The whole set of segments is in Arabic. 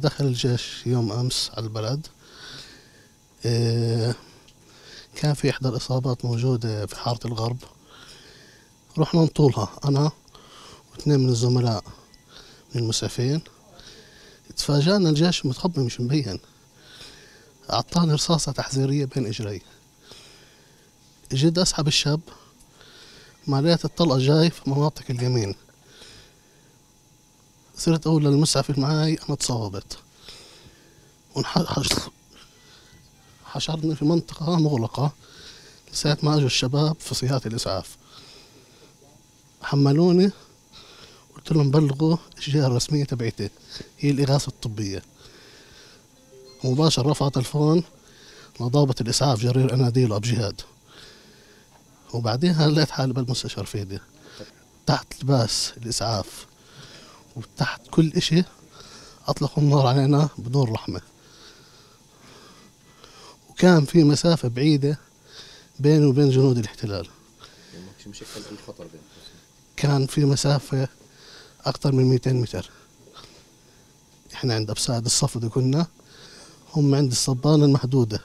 دخل الجيش يوم أمس على البلد آه، كان في إحدى الإصابات موجودة في حارة الغرب رحنا نطولها أنا واثنين من الزملاء من المسافين تفاجأنا الجيش متخبي مش مبين أعطاني رصاصة تحذيرية بين إجري جد أسحب الشاب معناته الطلقة جاي في مناطق اليمين صرت أقول للمسعفف معي أنا تصابت حشرني في منطقة مغلقة ساعة ما أجوا الشباب في صيانة الإسعاف حملوني قلت لهم بلغوا الجهة الرسمية تبعتي هي الإغاثة الطبية مباشر رفع تلفون لضابط الإسعاف جرير أناديل أبو جهاد وبعدين لقيت حالي بالمستشفى فيدي تحت لباس الإسعاف وتحت كل إشي أطلقوا النار علينا بدون رحمة وكان في مسافة بعيدة بيني وبين جنود الاحتلال كان في مسافة أكثر من 200 متر إحنا عند أبساد الصفدة كنا هم عند الصبان المحدودة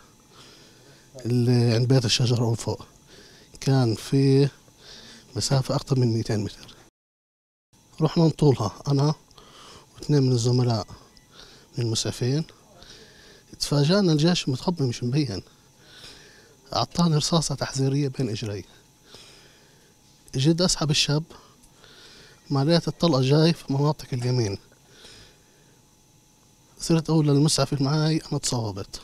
اللي عند بيت الشجرة فوق كان في مسافة أكثر من 200 متر رحنا نطولها انا واثنين من الزملاء من المسعفين تفاجأنا الجيش متخبي مش مبين أعطاني رصاصة تحذيرية بين إجري جد أسحب الشاب مع لقيت الطلقة جاي في مناطق اليمين صرت أقول للمسعف معاي أنا تصابت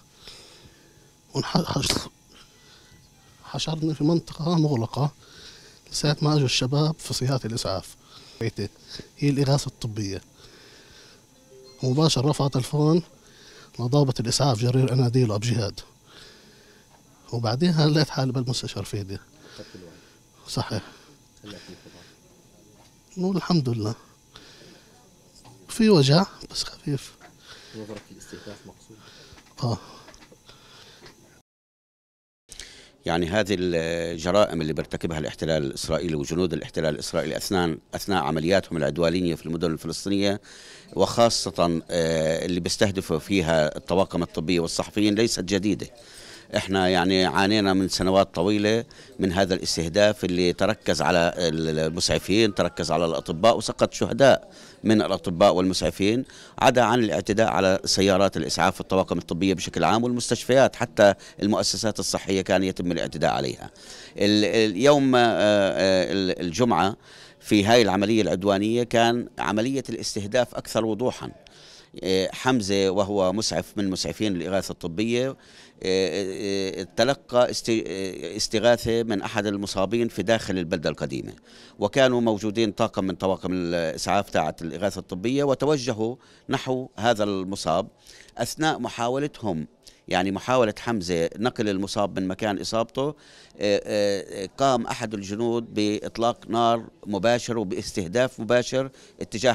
حشرني في منطقة مغلقة لساعة ما أجوا الشباب في صياط الإسعاف هي الإغاثة الطبية مباشر رفع تلفون لضابط الإسعاف جرير أناديل أب جهاد وبعدين لقيت حالي بالمستشفى فيدي صحيح نقول الحمد لله في وجع بس خفيف نظرك الاستهداف مقصود اه يعني هذه الجرائم اللي بيرتكبها الاحتلال الاسرائيلي وجنود الاحتلال الاسرائيلي اثناء اثناء عملياتهم العدوانيه في المدن الفلسطينيه وخاصه آه، اللي بيستهدفوا فيها الطواقم الطبيه والصحفيين ليست جديده احنا يعني عانينا من سنوات طويله من هذا الاستهداف اللي تركز على المسعفين تركز على الاطباء وسقط شهداء من الاطباء والمسعفين عدا عن الاعتداء على سيارات الاسعاف والطواقم الطبيه بشكل عام والمستشفيات حتى المؤسسات الصحيه كان يتم الاعتداء عليها اليوم آه، آه، الجمعه في هاي العمليه العدوانيه كان عمليه الاستهداف اكثر وضوحا حمزة وهو مسعف من مسعفين الإغاثة الطبية آه، آه، تلقى آه، استغاثة من أحد المصابين في داخل البلدة القديمة وكانوا موجودين طاقم من طواقم الإسعاف تاعت الإغاثة الطبية وتوجهوا نحو هذا المصاب أثناء محاولتهم يعني محاولة حمزة نقل المصاب من مكان إصابته آه، آه، قام أحد الجنود بإطلاق نار مباشر وباستهداف مباشر اتجاه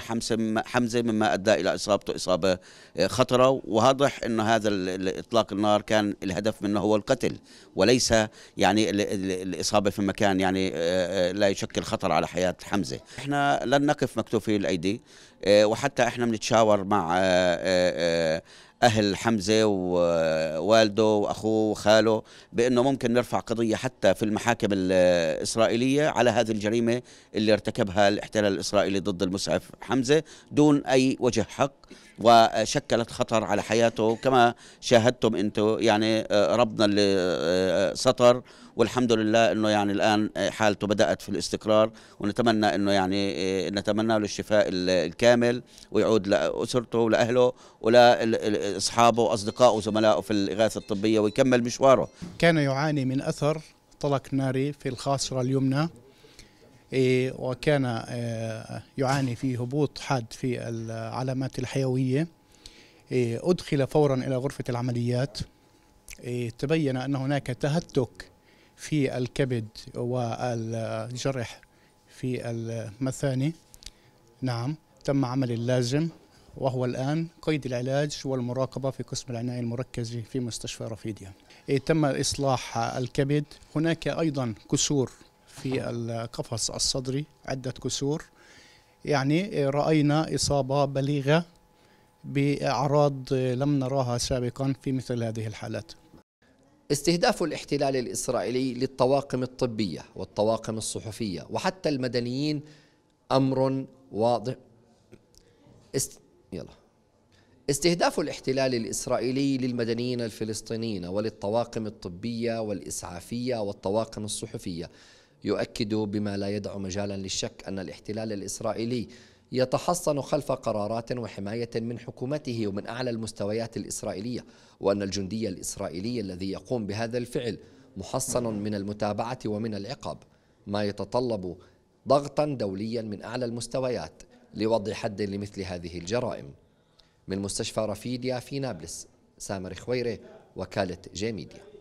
حمزة مما أدى إلى إصابته إصابة آه، خطرة وواضح أن هذا إطلاق النار كان الهدف منه هو القتل وليس يعني الإصابة في مكان يعني لا يشكل خطر على حياة حمزة إحنا لن نقف مكتوفي الأيدي وحتى إحنا بنتشاور مع اهل حمزه ووالده واخوه وخاله بانه ممكن نرفع قضيه حتى في المحاكم الاسرائيليه على هذه الجريمه اللي ارتكبها الاحتلال الاسرائيلي ضد المسعف حمزه دون اي وجه حق وشكلت خطر على حياته كما شاهدتم انتم يعني آه، ربنا اللي آه، آه، سطر والحمد لله انه يعني الان آه، حالته بدات في الاستقرار ونتمنى انه يعني آه، نتمنى له الشفاء الكامل ويعود لاسرته ولاهله ولاصحابه واصدقائه وزملائه في الاغاثه الطبيه ويكمل مشواره. كان يعاني من اثر طلق ناري في الخاصره اليمنى إيه، وكان آه، يعاني في هبوط حاد في العلامات الحيويه إيه، أدخل فورا إلى غرفة العمليات إيه، تبين أن هناك تهتك في الكبد والجرح في المثاني نعم تم عمل اللازم وهو الآن قيد العلاج والمراقبة في قسم العناية المركزة في مستشفى رفيديا إيه، تم إصلاح الكبد هناك أيضا كسور في القفص الصدري عدة كسور يعني رأينا إصابة بليغة بأعراض لم نراها سابقا في مثل هذه الحالات استهداف الاحتلال الاسرائيلي للطواقم الطبيه والطواقم الصحفيه وحتى المدنيين امر واضح است... يلا استهداف الاحتلال الاسرائيلي للمدنيين الفلسطينيين وللطواقم الطبيه والاسعافيه والطواقم الصحفيه يؤكد بما لا يدع مجالا للشك ان الاحتلال الاسرائيلي يتحصن خلف قرارات وحماية من حكومته ومن أعلى المستويات الإسرائيلية وأن الجندي الإسرائيلي الذي يقوم بهذا الفعل محصن من المتابعة ومن العقاب ما يتطلب ضغطا دوليا من أعلى المستويات لوضع حد لمثل هذه الجرائم من مستشفى رفيديا في نابلس سامر خويرة وكالة جيميديا